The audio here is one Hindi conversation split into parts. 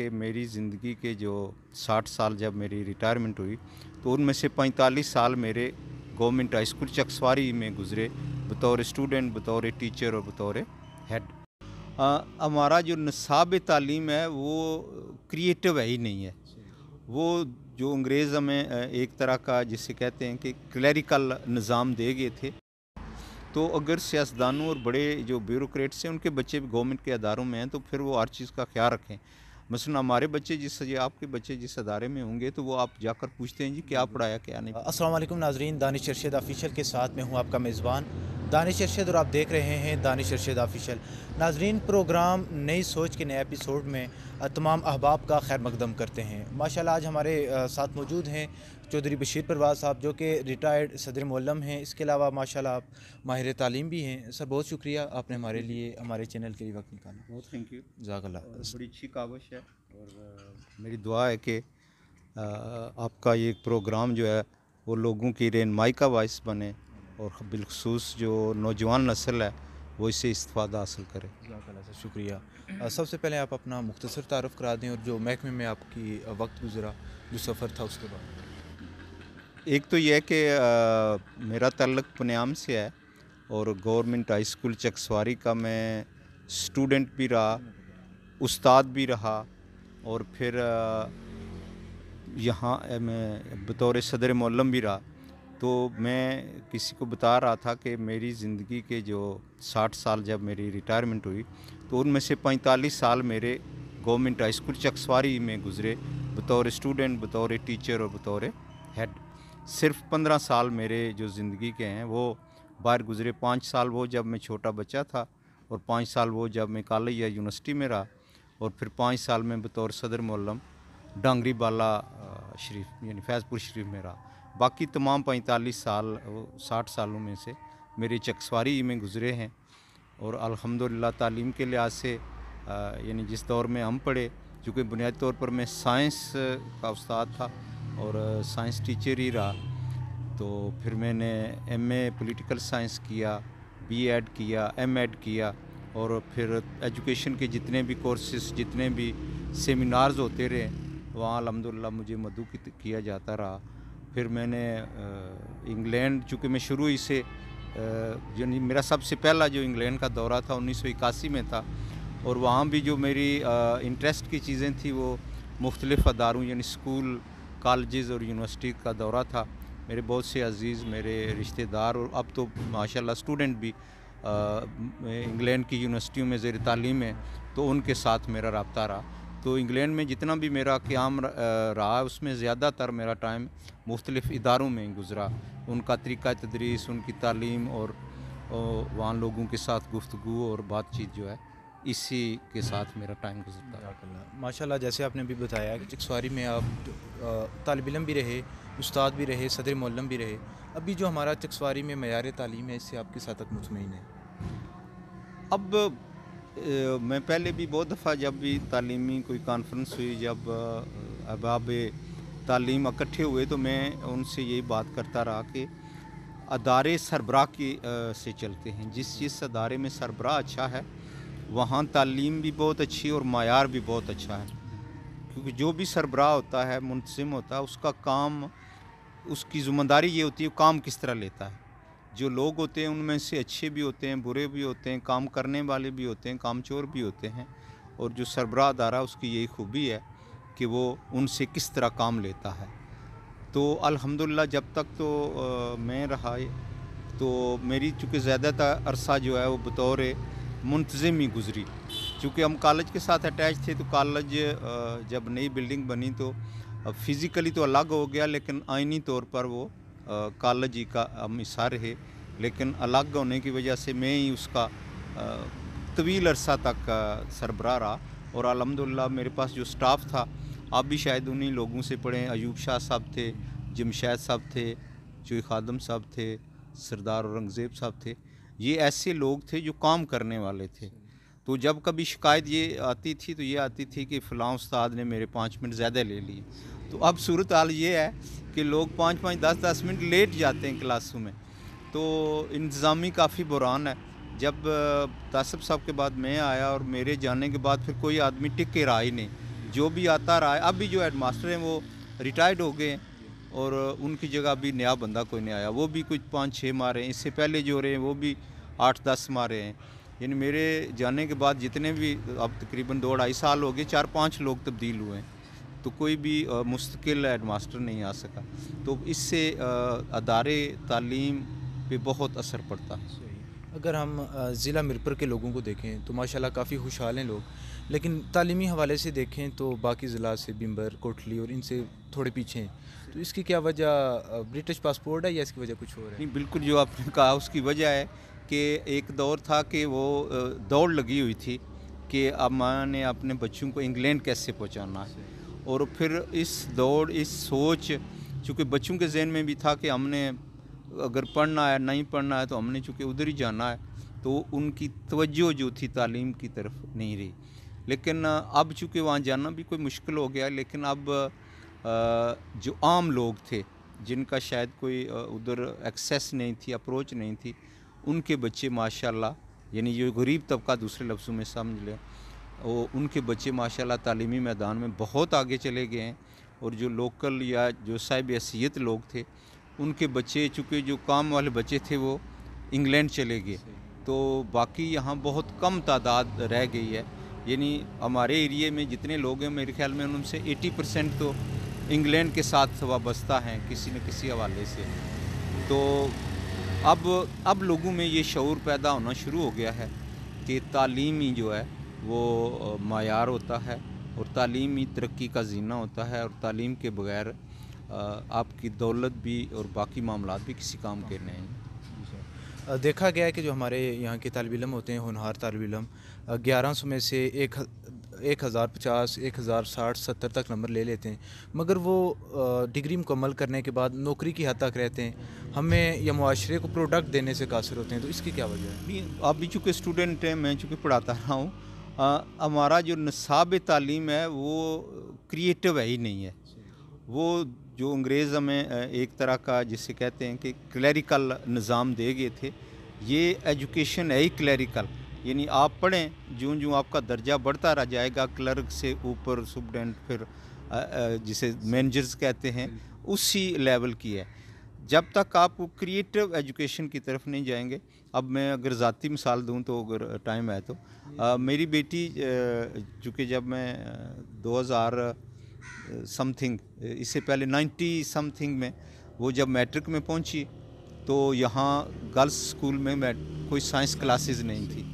कि मेरी ज़िंदगी के जो 60 साल जब मेरी रिटायरमेंट हुई तो उनमें से 45 साल मेरे गवर्नमेंट हाई स्कूल चकसवारी में गुजरे बतौर स्टूडेंट बतौर टीचर और बतौर हेड हमारा जो नसाब तालीम है वो क्रिएटिव है ही नहीं है वो जो अंग्रेज़ हमें एक तरह का जिसे कहते हैं कि क्लरिकल निज़ाम दे गए थे तो अगर सियासदानों और बड़े जो ब्यूरोक्रेट्स हैं उनके बच्चे गवर्नमेंट के अदारों में हैं तो फिर वो हर चीज़ का ख्याल रखें मसलन हमारे बच्चे जिस सजे आपके बच्चे जिस अदारे में होंगे तो वो आप जाकर पूछते हैं जी क्या पढ़ाया क्या नहीं असलम नाजरीन दानिश अरशद ऑफिशियल के साथ में हूँ आपका मेज़बान दानिश अरशद और आप देख रहे हैं दानिश अरशद ऑफिशियल नाजरीन प्रोग्राम नई सोच के नए एपिसोड में तमाम अहबाब का खैर मकदम करते हैं माशाल्लाह आज हमारे साथ मौजूद हैं चौधरी बशीर परवाज साहब जो कि रिटायर्ड सदर मोलम हैं इसके अलावा माशाल्लाह आप माहिर तालीम भी हैं सर बहुत शुक्रिया आपने हमारे लिए हमारे चैनल के लिए वक्त निकाला बहुत थैंक यू जजाकल्ला बड़ी अच्छी काविश है और मेरी दुआ है कि आपका ये प्रोग्राम जो है वो लोगों की रहनमाई का बायस बने और बिलखसूस जो नौजवान नस्ल है वो इससे इस्ता हासिल करें सर शुक्रिया सबसे पहले आप अपना मुख्तसर तारफ़ करा दें और जो महकमे में आपकी वक्त गुजरा जो सफ़र था उसके बाद एक तो यह है कि मेरा तल्लक पुनियाम से है और गवर्नमेंट हाई स्कूल चकसवारी का मैं स्टूडेंट भी रहा उस्ताद भी रहा और फिर यहाँ मैं बतौर सदर मौलम भी रहा तो मैं किसी को बता रहा था कि मेरी ज़िंदगी के जो 60 साल जब मेरी रिटायरमेंट हुई तो उनमें से 45 साल मेरे गवर्नमेंट हाई स्कूल चकसवारी में गुजरे बतौर स्टूडेंट बतौर टीचर और बतौर हेड सिर्फ पंद्रह साल मेरे जो ज़िंदगी के हैं वो बाहर गुजरे पाँच साल वो जब मैं छोटा बच्चा था और पाँच साल वो जब मैं कॉलेज या यूनिवर्सिटी में रहा और फिर पाँच साल में बतौर सदर मोलम डांगरी बाला शरीफ यानी फैज़पुर शरीफ में रहा बाकी तमाम पैंतालीस साल साठ सालों में से मेरे चकसवारी में गुजरे हैं और अलहमदिल्ला तालीम के लिहाज से यानी जिस दौर में हम पढ़े चूँकि बुनियादी तौर पर मैं साइंस का उस्ताद था और साइंस टीचर ही रहा तो फिर मैंने एमए पॉलिटिकल साइंस किया बीएड किया एमएड किया और फिर एजुकेशन के जितने भी कोर्सेस जितने भी सेमिनार्स होते रहे वहाँ अलहमदिल्ला मुझे मधु किया जाता रहा फिर मैंने इंग्लैंड चूँकि मैं शुरू ही से यानी मेरा सबसे पहला जो इंग्लैंड का दौरा था उन्नीस में था और वहाँ भी जो मेरी इंटरेस्ट की चीज़ें थी वो मुख्तलिफ़ अदारों यानी स्कूल कॉलेजेस और यूनिवर्सिटी का दौरा था मेरे बहुत से अजीज़ मेरे रिश्तेदार और अब तो माशाल्लाह स्टूडेंट भी इंग्लैंड की यूनिवर्सिटियों में जेर तालीम है तो उनके साथ मेरा रबता रहा तो इंग्लैंड में जितना भी मेरा क्याम रहा उसमें ज़्यादातर मेरा टाइम मुख्तलिफ़ इदारों में गुज़रा उनका तरीका तदरीस उनकी तालीम और वहाँ लोगों के साथ गुफ्तु और बातचीत जो है इसी के साथ मेरा टाइम गुजरता माशाल्लाह जैसे आपने अभी बताया कि जगसवारी में आप तालब इलम भी रहे उस्ताद भी रहे सदर मोलम भी रहे अभी जो हमारा चकसवारी में मैार तालीम है इससे आपके साथ तक मुतमिन है अब ए, मैं पहले भी बहुत दफ़ा जब भी तालीमी कोई कॉन्फ्रेंस हुई जब अहबाब तालीम इकट्ठे हुए तो मैं उनसे यही बात करता रहा कि अदारे सरबराह के से चलते हैं जिस जिस अदारे में सरबराह अच्छा है वहाँ तालीम भी बहुत अच्छी और मैार भी बहुत अच्छा है क्योंकि जो भी सरबराह होता है मुनसिम होता है उसका काम उसकी ज़िम्मेदारी ये होती है काम किस तरह लेता है जो लोग होते हैं उनमें से अच्छे भी होते हैं बुरे भी होते हैं काम करने वाले भी होते हैं कामचोर भी होते हैं और जो सरबराह दारा उसकी यही खूबी है कि वो उनसे किस तरह काम लेता है तो अल्हम्दुलिल्लाह जब तक तो आ, मैं रहा तो मेरी चूँकि ज़्यादातर अरसा जो है वो बतौर मुंतजम ही गुजरी चूँकि हम कॉलेज के साथ अटैच थे तो कॉलेज जब नई बिल्डिंग बनी तो फिज़िकली तो अलग हो गया लेकिन आइनी तौर पर वो कॉलेज ही का हम हिस्सा रहे लेकिन अलग होने की वजह से मैं ही उसका तवील अरसा तक सरबरा रहा और अलहमदिल्ला मेरे पास जो स्टाफ था आप भी शायद उन्हीं लोगों से पढ़े अयूब शाह साहब थे जमशैद साहब थे चुई खादम साहब थे सरदार औरंगज़ेब साहब थे ये ऐसे लोग थे जो काम करने वाले थे तो जब कभी शिकायत ये आती थी तो ये आती थी कि फ़लाँ उस्ताद ने मेरे पाँच मिनट ज़्यादा ले लिए तो अब सूरत हाल ये है कि लोग पाँच पाँच दस दस मिनट लेट जाते हैं क्लासों में तो इंतज़ामी काफ़ी बुरान है जब तासब साहब के बाद मैं आया और मेरे जाने के बाद फिर कोई आदमी टिक के रहा ही नहीं जो भी आता रहा है अब भी जो हेड मास्टर हैं वो रिटायर्ड हो गए हैं और उनकी जगह अभी नया बंदा कोई नहीं आया वो भी कुछ पाँच छः मारे हैं इससे पहले जो रहे हैं वो भी आठ दस मारे हैं यानी मेरे जाने के बाद जितने भी अब तकरीबन दो ढाई साल हो गए चार पाँच लोग तब्दील हुए हैं तो कोई भी मुस्तकिल हेडमास्टर नहीं आ सका तो इससे अदारे तालीम पे बहुत असर पड़ता है अगर हम ज़िला मिरपुर के लोगों को देखें तो माशाल्लाह काफ़ी खुशहाल हैं लोग लेकिन तालीमी हवाले से देखें तो बाकी ज़िला से बिम्बर कोटली और इनसे थोड़े पीछे हैं तो इसकी क्या वजह ब्रिटिश पासपोर्ट है या इसकी वजह कुछ और है नहीं बिल्कुल जो आपने कहा उसकी वजह है कि एक दौर था कि वो दौड़ लगी हुई थी कि अब माँ ने अपने बच्चों को इंग्लैंड कैसे पहुँचाना है और फिर इस दौड़ इस सोच चूँकि बच्चों के जहन में भी था कि हमने अगर पढ़ना है नहीं पढ़ना है तो हमने चूँकि उधर ही जाना है तो उनकी तवज्जो जो थी तालीम की तरफ नहीं रही लेकिन अब चूँकि वहाँ जाना भी कोई मुश्किल हो गया लेकिन अब जो आम लोग थे जिनका शायद कोई उधर एक्सेस नहीं थी अप्रोच नहीं थी उनके बच्चे माशाल्लाह यानी जो गरीब तबका दूसरे लफ्ज़ों में समझ लें वो उनके बच्चे माशाल्लाह तालीमी मैदान में बहुत आगे चले गए हैं और जो लोकल या जो साहिब हैसीत लोग थे उनके बच्चे चूँकि जो काम वाले बच्चे थे वो इंग्लैंड चले गए तो बाकी यहाँ बहुत कम तादाद रह गई है यानी हमारे एरिए में जितने लोग हैं मेरे ख्याल में उनसे 80 परसेंट तो इंग्लैंड के साथ वाबस्ता हैं किसी न किसी हवाले से तो अब अब लोगों में ये शूर पैदा होना शुरू हो गया है कि तालीम ही जो है वो मैार होता है और तालीम ही तरक्की का जीना होता है और तालीम के बगैर आपकी दौलत भी और बाकी मामला भी किसी काम के नहीं देखा गया है कि जो हमारे यहाँ के तालब इलम होते हैं होनहार तालब इलम ग्यारह सौ में से एक एक हज़ार पचास एक हज़ार साठ सत्तर तक नंबर ले लेते हैं मगर वो डिग्री मुकम्मल करने के बाद नौकरी की हद तक रहते हैं हमें या माशरे को प्रोडक्ट देने से कासर होते हैं तो इसकी क्या वजह है आप भी चूँकि स्टूडेंट हैं मैं चूँकि पढ़ाता रहा हूँ हमारा जो नसाब तालीम है वो क्रिएटिव है ही नहीं है वो जो अंग्रेज़ हमें एक तरह का जिसे कहते हैं कि क्लैरिकल निज़ाम दे गए थे ये एजुकेशन है ही क्लैरिकल यानी आप पढ़ें जो जो आपका दर्जा बढ़ता रह जाएगा क्लर्क से ऊपर सुबडेंट फिर जिसे मैनेजर्स कहते हैं उसी लेवल की है जब तक आप क्रिएटिव एजुकेशन की तरफ नहीं जाएंगे अब मैं अगर ज़ाती मिसाल दूं तो अगर टाइम है तो आ, मेरी बेटी चूँकि जब मैं समथिंग इससे पहले 90 समथिंग में वो जब मैट्रिक में पहुंची तो यहाँ गर्ल्स स्कूल में कोई साइंस क्लासेस नहीं थी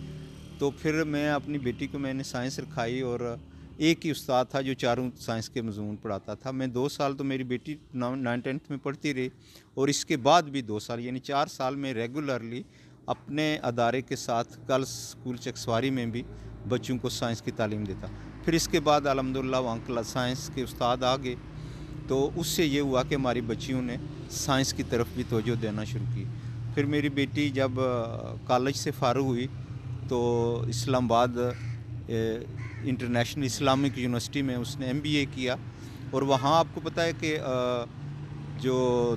तो फिर मैं अपनी बेटी को मैंने साइंस रखाई और एक ही उस्ताद था जो चारों साइंस के मजमून पढ़ाता था मैं दो साल तो मेरी बेटी नाइन टेंथ में पढ़ती रही और इसके बाद भी दो साल यानी चार साल में रेगुलरली अपने अदारे के साथ गर्ल्स स्कूल चकसवारी में भी बच्चों को साइंस की तालीम देता फिर इसके बाद अलहमदिल्ला वहाँ क्लास साइंस के उस्ताद आ गए तो उससे ये हुआ कि हमारी बच्चियों ने साइंस की तरफ भी तोजो देना शुरू की फिर मेरी बेटी जब कॉलेज से फारूग हुई तो इस्लामाबाद इंटरनेशनल इस्लामिक यूनिवर्सिटी में उसने एम बी ए किया और वहाँ आपको पता है कि जो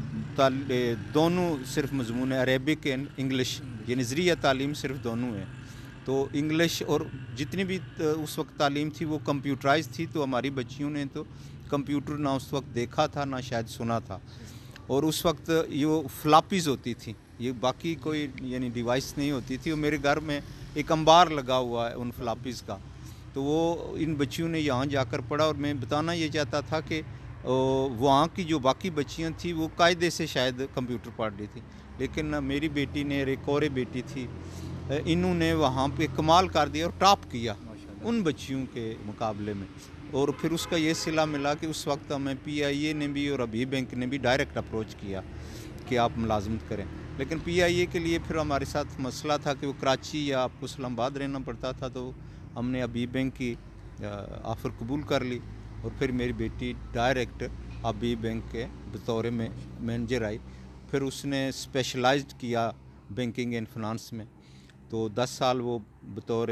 दोनों सिर्फ मजमून अरेबिक एंड इंग्लिश ये नज़रिया तालीम सिर्फ दोनों हैं तो इंग्लिश और जितनी भी उस वक्त तालीम थी वो कंप्यूटराइज थी तो हमारी बच्चियों ने तो कंप्यूटर ना उस वक्त देखा था ना शायद सुना था और उस वक्त ये फ्लापीज़ होती थी ये बाकी कोई यानी डिवाइस नहीं होती थी और मेरे घर में एक अंबार लगा हुआ है उन फ्लापीज़ का तो वो इन बच्चियों ने यहाँ जाकर पढ़ा और मैं बताना ये चाहता था कि वहाँ की जो बाकी बच्चियाँ थी वो कायदे से शायद कंप्यूटर पढ़ रही थी लेकिन मेरी बेटी ने एक और बेटी थी इन्होंने वहाँ पे कमाल कर दिया और टॉप किया उन बच्चियों के मुकाबले में और फिर उसका ये सिला मिला कि उस वक्त हमें पीआईए ने भी और अभी बैंक ने भी डायरेक्ट अप्रोच किया कि आप मुलाजमत करें लेकिन पीआईए के लिए फिर हमारे साथ मसला था कि वो कराची या आपको इस्लामाबाद रहना पड़ता था तो हमने अभी बैंक की ऑफ़र कबूल कर ली और फिर मेरी बेटी डायरेक्ट अभी बैंक के बतौर में मैनेजर आई फिर उसने स्पेशलाइज्ड किया बैंकिंग एंड फाइनेंस में तो 10 साल वो बतौर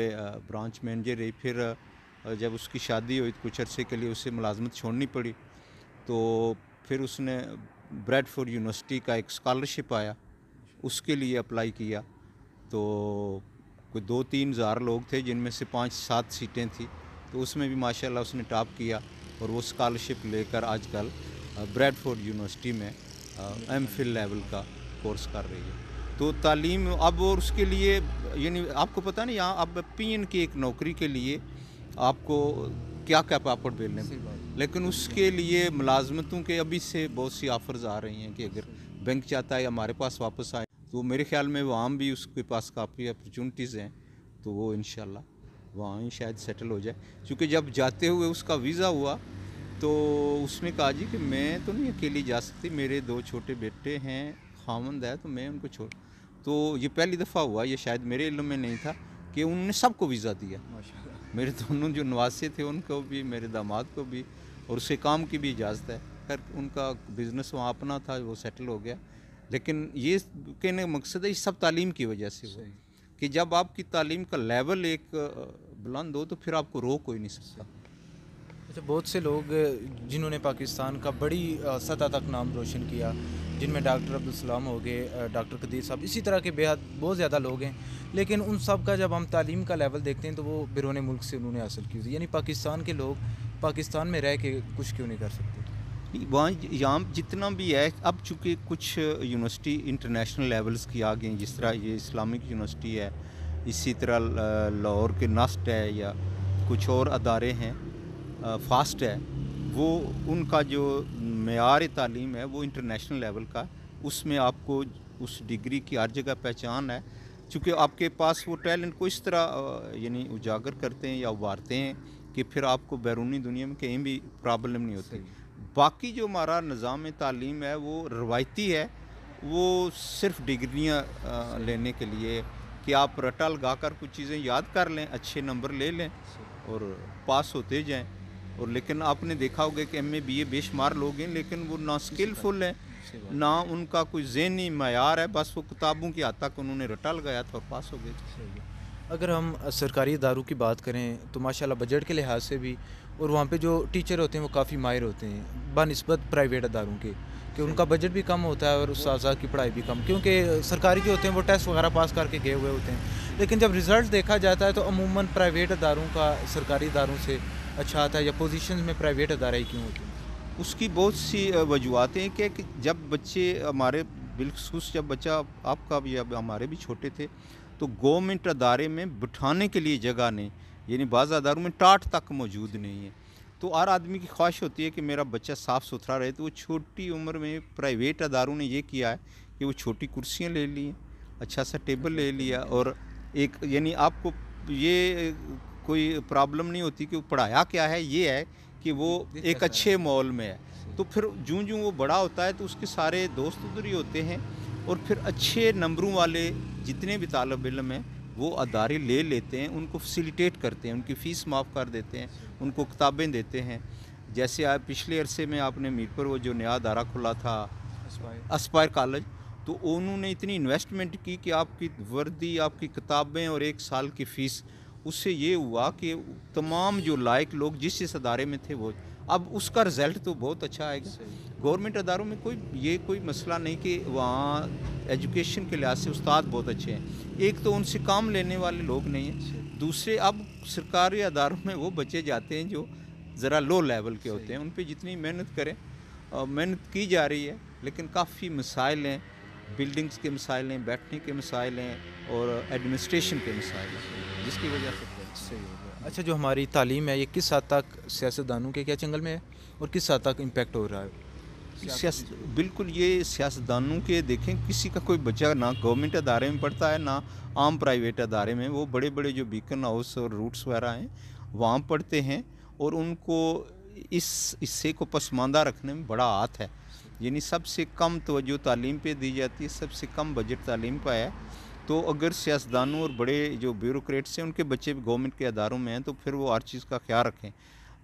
ब्रांच मैनेजर रही फिर जब उसकी शादी हुई कुछ अरसे के लिए उसे मुलाजमत छोड़नी पड़ी तो फिर उसने ब्रेडफोर्ड यूनिवर्सिटी का एक स्कॉलरशिप आया उसके लिए अप्लाई किया तो कोई दो तीन हज़ार लोग थे जिनमें से पाँच सात सीटें थी तो उसमें भी माशाल्लाह उसने टॉप किया और वो स्कॉलरशिप लेकर आजकल ब्रेडफोर्ड यूनिवर्सिटी में एम फिल लेवल का कोर्स कर रही है तो तालीम अब और उसके लिए यानी आपको पता नहीं यहाँ अब पी की एक नौकरी के लिए आपको क्या क्या पापड़ बेलने में लेकिन उसके लिए मुलाजमतों के अभी से बहुत सी ऑफर्स आ रही हैं कि अगर बैंक चाहता है हमारे पास वापस आए तो मेरे ख्याल में वहाँ भी उसके पास काफ़ी अपॉर्चुनिटीज़ हैं तो वो इन वहाँ ही शायद सेटल हो जाए क्योंकि जब जाते हुए उसका वीज़ा हुआ तो उसने कहा जी कि मैं तो नहीं अकेली जा सकती मेरे दो छोटे बेटे हैं खामंद है तो मैं उनको छोड़ तो ये पहली दफ़ा हुआ ये शायद मेरे इलम में नहीं था कि उनने सबको वीज़ा दिया मेरे दोनों जो नवासे थे उनको भी मेरे दामाद को भी और उसके काम की भी इजाज़त है खैर उनका बिज़नेस वहाँ अपना था वो सेटल हो गया लेकिन ये कहने का मकसद है ये सब तालीम की वजह से हुआ कि जब आपकी तालीम का लेवल एक बुलंद हो तो फिर आपको रोक कोई नहीं सकता अच्छा बहुत से लोग जिन्होंने पाकिस्तान का बड़ी सतह तक नाम रोशन किया जिनमें डॉक्टर अब्दुलसलाम हो गए डॉक्टर कदीर साहब इसी तरह के बेहद बहुत ज़्यादा लोग हैं लेकिन उन सब का जब हम तालीम का लेवल देखते हैं तो वो बिरोने मुल्क से उन्होंने हासिल की यानी पाकिस्तान के लोग पाकिस्तान में रह के कुछ क्यों नहीं कर सकते वहाँ यहाँ जितना भी है अब चूँकि कुछ यूनिवर्सिटी इंटरनेशनल लेवल्स की आ गई जिस तरह ये इस्लामिक यूनिवर्सिटी है इसी तरह लाहौर के नस्ट है या कुछ और अदारे हैं फास्ट है वो उनका जो मैार तालीम है वो इंटरनेशनल लेवल का उसमें आपको उस डिग्री की हर जगह पहचान है चूँकि आपके पास वो टैलेंट को इस तरह यानी उजागर करते हैं या उबारते हैं कि फिर आपको बैरूनी दुनिया में कहीं भी प्रॉब्लम नहीं होती बाकी जो हमारा निज़ाम तालीम है वो रवायती है वो सिर्फ डिग्रियाँ लेने के लिए कि आप रटा लगा कर कुछ चीज़ें याद कर लें अच्छे नंबर ले लें और पास होते जाएं और लेकिन आपने देखा होगा कि एम ए बी ए बेशुमार लोग हैं लेकिन वो ना स्किलफुल हैं ना उनका कोई जहनी मैार है बस वो किताबों की हद तक उन्होंने रटा लगाया था और पास हो गए अगर हम सरकारी इदारों की बात करें तो माशाल्लाह बजट के लिहाज से भी और वहाँ पे जो टीचर होते हैं वो काफ़ी माहिर होते हैं बनस्बत प्राइवेट अदारों के कि उनका बजट भी कम होता है और उसाजा की पढ़ाई भी कम क्योंकि सरकारी जो होते हैं वो टेस्ट वगैरह पास करके गए हुए होते हैं लेकिन जब रिज़ल्ट देखा जाता है तो अमूमन प्राइवेट अदारों का सरकारी इदारों से अच्छा आता है या पोजिशन में प्राइवेट अदारे क्यों होते हैं उसकी बहुत सी वजूहत हैं कि जब बच्चे हमारे बिलखसूस जब बच्चा आपका भी अब हमारे भी छोटे थे तो गवर्नमेंट अदारे में बिठाने के लिए जगह नहीं यानी बाज़ अदारों में टाट तक मौजूद नहीं है तो हर आदमी की ख्वाहिश होती है कि मेरा बच्चा साफ़ सुथरा रहे तो वो छोटी उम्र में प्राइवेट अदारों ने ये किया है कि वो छोटी कुर्सियाँ ले ली अच्छा सा टेबल ले लिया और एक यानी आपको ये कोई प्रॉब्लम नहीं होती कि वो पढ़ाया क्या है ये है कि वो एक अच्छे माहौल में है तो फिर जूँ जूँ वो बड़ा होता है तो उसके सारे दोस्त उधर ही होते हैं और फिर अच्छे नंबरों वाले जितने भी तालब इलम हैं वो अदारे ले लेते हैं उनको फैसिलिटेट करते हैं उनकी फ़ीस माफ़ कर देते हैं उनको किताबें देते हैं जैसे आप पिछले अरसे में आपने मीरपुर वो जो नया अदारा खुला था अस्पायर कॉलेज तो उन्होंने इतनी इन्वेस्टमेंट की कि आपकी वर्दी आपकी किताबें और एक साल की फ़ीस उससे ये हुआ कि तमाम जो लायक लोग जिस जिस अदारे में थे वो अब उसका रिज़ल्ट तो बहुत अच्छा आएगा गवर्नमेंट अदारों में कोई ये कोई मसला नहीं कि वहाँ एजुकेशन के लिहाज से उस्ताद बहुत अच्छे हैं एक तो उनसे काम लेने वाले लोग नहीं हैं दूसरे अब सरकारी अदारों में वो बच्चे जाते हैं जो ज़रा लो लेवल के होते हैं उन पर जितनी मेहनत करें मेहनत की जा रही है लेकिन काफ़ी मसाइल हैं बिल्डिंग्स के मिसाइल हैं बैठने के मिसाइल हैं और एडमिनिस्ट्रेशन के मिसाइल हैं जिसकी वजह से अच्छा जो हमारी तालीम है ये किस हद तक सियासतदानों के क्या चंगल में है और किस हद तक इम्पेक्ट हो रहा है बिल्कुल ये सियासतदानों के देखें किसी का कोई बच्चा ना गवर्नमेंट अदारे में पढ़ता है ना आम प्राइवेट अदारे में वो बड़े बड़े जो बीकन हाउस और रूट्स वगैरह हैं वहाँ पढ़ते हैं और उनको इस हिस्से को पसमानदा रखने में बड़ा हाथ है यानी सबसे कम तोज्जो तालीम पर दी जाती है सबसे कम बजट तालीम का है तो अगर सियासदानों और बड़े जो ब्यूरोट्स हैं उनके बच्चे गवर्नमेंट के अदारों में हैं तो फिर वो हर चीज़ का ख्याल रखें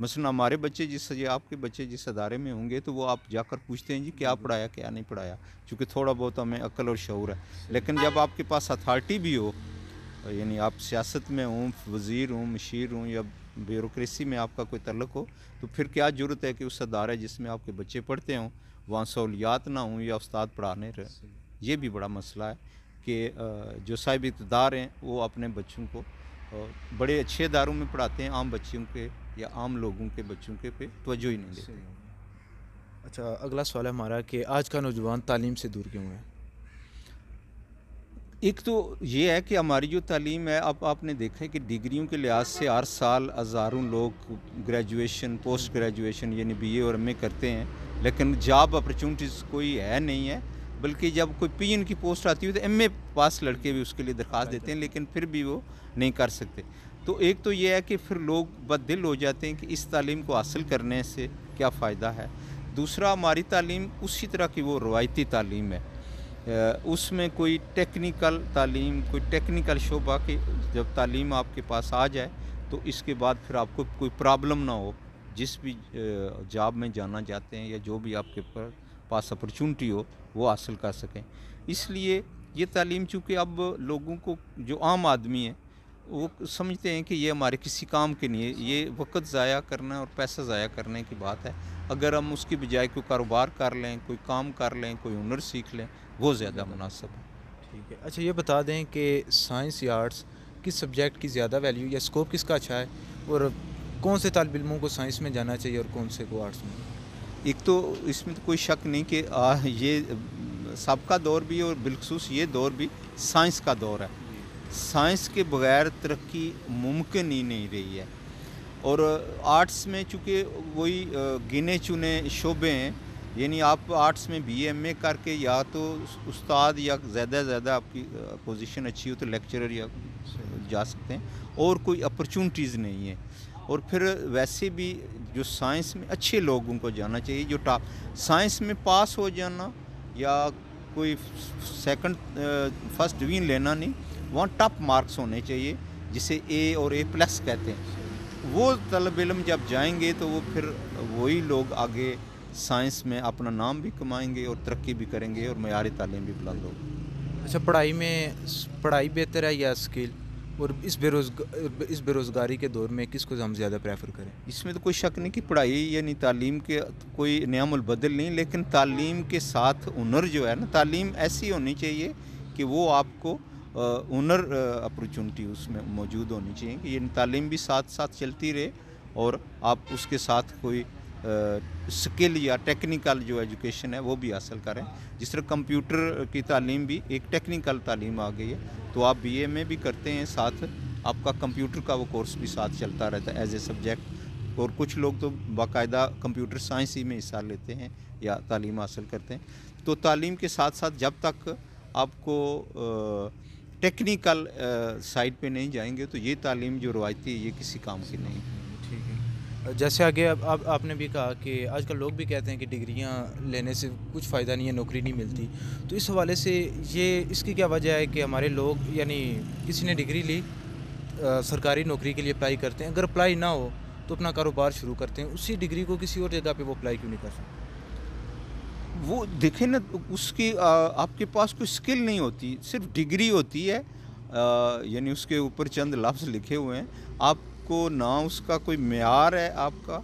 मसलन हमारे बच्चे जिस आपके बच्चे जिस अदारे में होंगे तो वो आप जाकर पूछते हैं जी क्या पढ़ाया क्या नहीं पढ़ाया चूँकि थोड़ा बहुत हमें अक्ल और शूर है लेकिन जब आपके पास अथॉरिटी भी हो यानी आप सियासत में हों वज़ीर हों मशीर हूँ या ब्यूरोसी में आपका कोई तलक हो तो फिर क्या ज़रूरत है कि उस अदारा जिसमें आपके बच्चे पढ़ते हों वहाँ सहूलियात ना हों या उस्ताद पढ़ाने रहे ये भी बड़ा मसला है कि जो साहिब इकतदार हैं वो अपने बच्चों को बड़े अच्छे इदारों में पढ़ाते हैं आम बच्चों के या आम लोगों के बच्चों के पे तोज्जो ही नहीं देते अच्छा अगला सवाल है हमारा कि आज का नौजवान तालीम से दूर क्यों है एक तो ये है कि हमारी जो तालीम है अब आपने देखा है कि डिग्रियों के लिहाज से हर साल हज़ारों लोग ग्रेजुएशन पोस्ट ग्रेजुएशन यानी बी ए और एम ए करते हैं लेकिन जॉब अपॉर्चुनिटीज़ कोई है नहीं है बल्कि जब कोई पी की पोस्ट आती है तो एम पास लड़के भी उसके लिए दरख्वास्त देते हैं लेकिन फिर भी वो नहीं कर सकते तो एक तो ये है कि फिर लोग बददिल हो जाते हैं कि इस तालीम को हासिल करने से क्या फ़ायदा है दूसरा हमारी तालीम उसी तरह की वो रवायती तालीम है उसमें कोई टेक्निकल तालीम कोई टेक्निकल शोबा की जब तालीम आपके पास आ जाए तो इसके बाद फिर आपको कोई प्रॉब्लम ना हो जिस भी जॉब में जाना चाहते हैं या जो भी आपके पर पास अपॉर्चुनिटी हो वो हासिल कर सकें इसलिए ये तालीम चूँकि अब लोगों को जो आम आदमी है वो समझते हैं कि ये हमारे किसी काम के नहीं है ये वक्त ज़ाया करना और पैसा ज़ाया करने की बात है अगर हम उसकी बजाय कोई कारोबार कर लें कोई काम कर लें कोई हुनर सीख लें वो ज़्यादा मुनासब है ठीक है अच्छा ये बता दें कि साइंस या आर्ट्स किस सब्जेक्ट की ज़्यादा वैल्यू या स्कोप किसका अच्छा है और कौन से तालब इलमों को साइंस में जाना चाहिए और कौन से को आर्ट्स में एक तो इसमें तो कोई शक नहीं कि आ, ये सबका दौर भी और बिलखसूस ये दौर भी साइंस का दौर है साइंस के बगैर तरक्की मुमकिन ही नहीं रही है और आर्ट्स में चूँकि वही गिने चुने शोबे हैं यानी आप आर्ट्स में बी एम ए करके या तो उस्ताद या ज़्यादा से ज़्यादा आपकी पोजीशन अच्छी हो तो लेक्चरर या जा सकते हैं और कोई अपॉर्चुनिटीज़ नहीं है और फिर वैसे भी जो साइंस में अच्छे लोगों को जाना चाहिए जो टॉप साइंस में पास हो जाना या कोई सेकंड फर्स्ट डिवीजन लेना नहीं वहाँ टॉप मार्क्स होने चाहिए जिसे ए और ए प्लस कहते हैं वो तलब इलम जब जाएंगे तो वो फिर वही लोग आगे साइंस में अपना नाम भी कमाएंगे और तरक्की भी करेंगे और मैारी तालीम भी बुलंद होगी अच्छा पढ़ाई में पढ़ाई बेहतर है या स्किल और इस बेरोजगार इस बेरोज़गारी के दौर में किसको हम ज़्यादा प्रेफर करें इसमें तो कोई शक नहीं कि पढ़ाई यानी तालीम के कोई नियामलबदल नहीं लेकिन तालीम के साथ हुनर जो है ना तालीम ऐसी होनी चाहिए कि वो आपको हनर अपॉर्चुनिटी उसमें मौजूद होनी चाहिए कि ये तालीम भी साथ साथ चलती रहे और आप उसके साथ कोई स्किल या टेक्निकल जो एजुकेशन है वो भी हासिल करें जिस तरह कंप्यूटर की तालीम भी एक टेक्निकल तालीम आ गई है तो आप बीए में भी करते हैं साथ आपका कंप्यूटर का वो कोर्स भी साथ चलता रहता है एज ए सब्जेक्ट और कुछ लोग तो बाकायदा कंप्यूटर साइंस ही में हिस्सा लेते हैं या तालीम हासिल करते हैं तो तालीम के साथ साथ जब तक आपको टेक्निकल साइड पे नहीं जाएंगे तो ये तालीम जो रवायती है ये किसी काम की नहीं है जैसे आगे अब आप, आपने भी कहा कि आजकल लोग भी कहते हैं कि डिग्रियां लेने से कुछ फ़ायदा नहीं है नौकरी नहीं मिलती तो इस हवाले से ये इसकी क्या वजह है कि हमारे लोग यानी किसी ने डिग्री ली आ, सरकारी नौकरी के लिए अप्लाई करते हैं अगर अप्लाई ना हो तो अपना कारोबार शुरू करते हैं उसी डिग्री को किसी और जगह पर वो अप्लाई क्यों नहीं कर सकते वो देखें ना तो उसकी आ, आपके पास कोई स्किल नहीं होती सिर्फ डिग्री होती है यानी उसके ऊपर चंद लफ्ज़ लिखे हुए हैं आप को ना उसका कोई मैार है आपका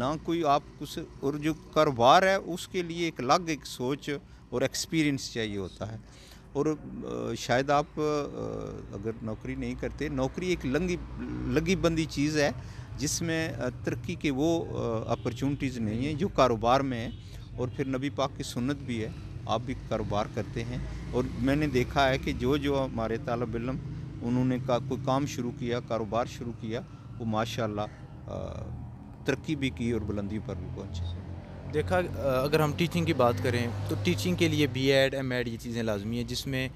ना कोई आप कुछ और जो कारोबार है उसके लिए एक अलग एक सोच और एक्सपीरियंस चाहिए होता है और शायद आप अगर नौकरी नहीं करते नौकरी एक लंगी लगी बंदी चीज़ है जिसमें तरक्की के वो अपॉर्चुनिटीज़ नहीं हैं जो कारोबार में है और फिर नबी पाक की सुन्नत भी है आप भी कारोबार करते हैं और मैंने देखा है कि जो जो हमारे तालब इलम उन्होंने का कोई काम शुरू किया कारोबार शुरू किया वो माशा तरक्की भी की और बुलंदी पर भी पहुँचे देखा अगर हम टीचिंग की बात करें तो टीचिंग के लिए बी एड एम एड ये चीज़ें लाजमी हैं जिसमें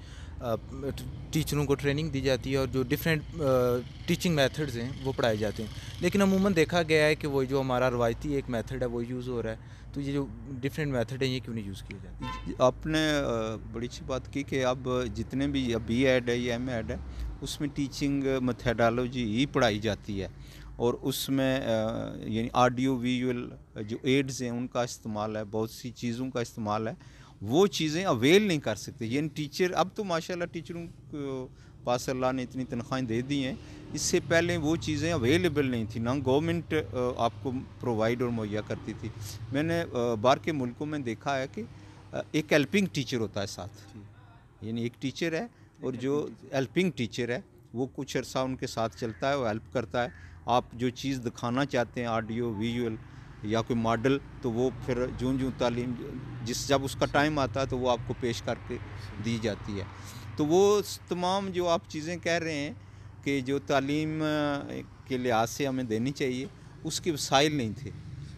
टीचरों को ट्रेनिंग दी जाती है और जो डिफरेंट टीचिंग मेथड्स हैं वो पढ़ाए जाते हैं लेकिन अमूमन देखा गया है कि वो जो हमारा रवायती एक मेथड है वो यूज़ हो रहा है तो ये जो डिफरेंट मेथड हैं ये क्यों नहीं यूज़ किए जाते आपने बड़ी अच्छी बात की कि अब जितने भी बी एड है या एम एड है उसमें टीचिंग मेथेडोलॉजी ही पढ़ाई जाती है और उसमें यानी ऑडियो विजुअल जो एड्स हैं उनका इस्तेमाल है बहुत सी चीज़ों का इस्तेमाल है वो चीज़ें अवेल नहीं कर सकते यानी टीचर अब तो माशाल्लाह टीचरों को पास अल्लाह ने इतनी तनख्वाहें दे दी हैं इससे पहले वो चीज़ें अवेलेबल नहीं थी ना गवर्नमेंट आपको प्रोवाइड और मुहैया करती थी मैंने बाहर के मुल्कों में देखा है कि एक हेल्पिंग टीचर होता है साथ यानी एक टीचर है और जो हेल्पिंग टीचर है वो कुछ अरसा उनके साथ चलता है वो हेल्प करता है आप जो चीज़ दिखाना चाहते हैं ऑडियो विजुअल या कोई मॉडल तो वो फिर जो जो तालीम जिस जब उसका टाइम आता है तो वो आपको पेश करके दी जाती है तो वो तमाम जो आप चीज़ें कह रहे हैं कि जो तालीम के लिहाज से हमें देनी चाहिए उसके वसाइल नहीं थे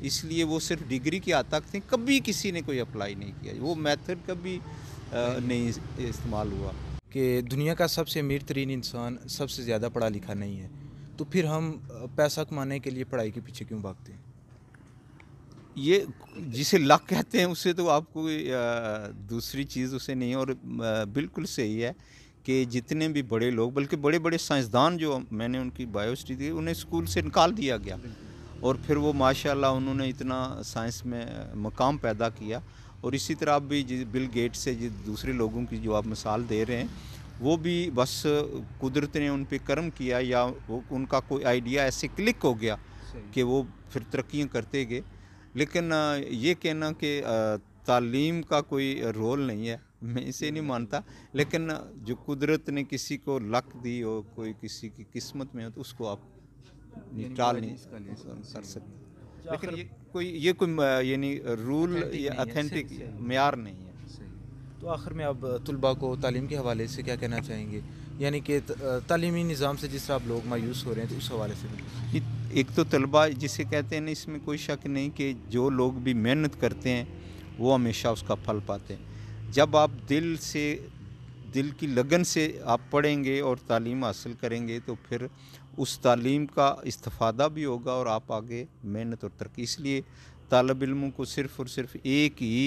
इसलिए वो सिर्फ डिग्री के आता थे कभी किसी ने कोई अप्लाई नहीं किया वो मेथड कभी नहीं इस्तेमाल हुआ कि दुनिया का सबसे अमीर तरीन इंसान सबसे ज़्यादा पढ़ा लिखा नहीं है तो फिर हम पैसा कमाने के लिए पढ़ाई के पीछे क्यों भागते हैं ये जिसे लक कहते हैं उसे तो आपको दूसरी चीज़ उसे नहीं और बिल्कुल सही है कि जितने भी बड़े लोग बल्कि बड़े बड़े साइंसदान जो मैंने उनकी बायोस्ट्री दी उन्हें स्कूल से निकाल दिया गया और फिर वो माशाल्लाह उन्होंने इतना साइंस में मकाम पैदा किया और इसी तरह आप भी जिस बिल गेट से जिस दूसरे लोगों की जो आप मिसाल दे रहे हैं वो भी बस कुदरत ने उन पर कर्म किया या वो उनका कोई आइडिया ऐसे क्लिक हो गया कि वो फिर तरक्की करते गए लेकिन ये कहना कि तालीम का कोई रोल नहीं है मैं इसे नहीं मानता लेकिन जो कुदरत ने किसी को लक दी हो कोई किसी की किस्मत में हो तो उसको आप टाल नहीं कर सकते लेकिन ये कोई ये कोई यानी रूल या अथेंटिक मैार नहीं है तो आखिर में आप तलबा को तालीम के हवाले से क्या कहना चाहेंगे यानी कि तालीमी निज़ाम से जिस तरह आप लोग मायूस हो रहे हैं तो उस हवाले से एक तो तलबा जिसे कहते हैं ना इसमें कोई शक नहीं कि जो लोग भी मेहनत करते हैं वो हमेशा उसका फल पाते हैं जब आप दिल से दिल की लगन से आप पढ़ेंगे और तालीम हासिल करेंगे तो फिर उस तालीम का इस्तफ़ादा भी होगा और आप आगे मेहनत और तरक्की इसलिए तलब इलमों को सिर्फ़ और सिर्फ एक ही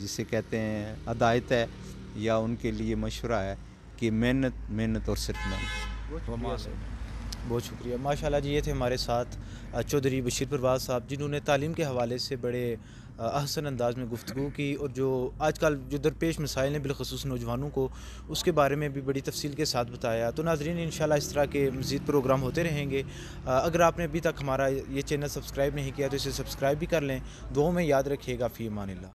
जिसे कहते हैं हदायत है या उनके लिए मशवरा है कि मेहनत मेहनत और सिर्फ मेहनत बहुत शुक्रिया माशाल्लाह जी ये थे हमारे साथ चौधरी बशीर परवाज साहब जिन्होंने तालीम के हवाले से बड़े अहसन अंदाज में गुफ्तु की और जो आजकल जो दरपेश मसाइल हैं बिलखसूस नौजवानों को उसके बारे में भी बड़ी तफसील के साथ बताया तो नाजरीन इन शाला इस तरह के मज़ीद प्रोग्राम होते रहेंगे अगर आपने अभी तक हमारा ये चैनल सब्सक्राइब नहीं किया तो इसे सब्सक्राइब भी कर लें दो में याद रखिएगा फ़ी मान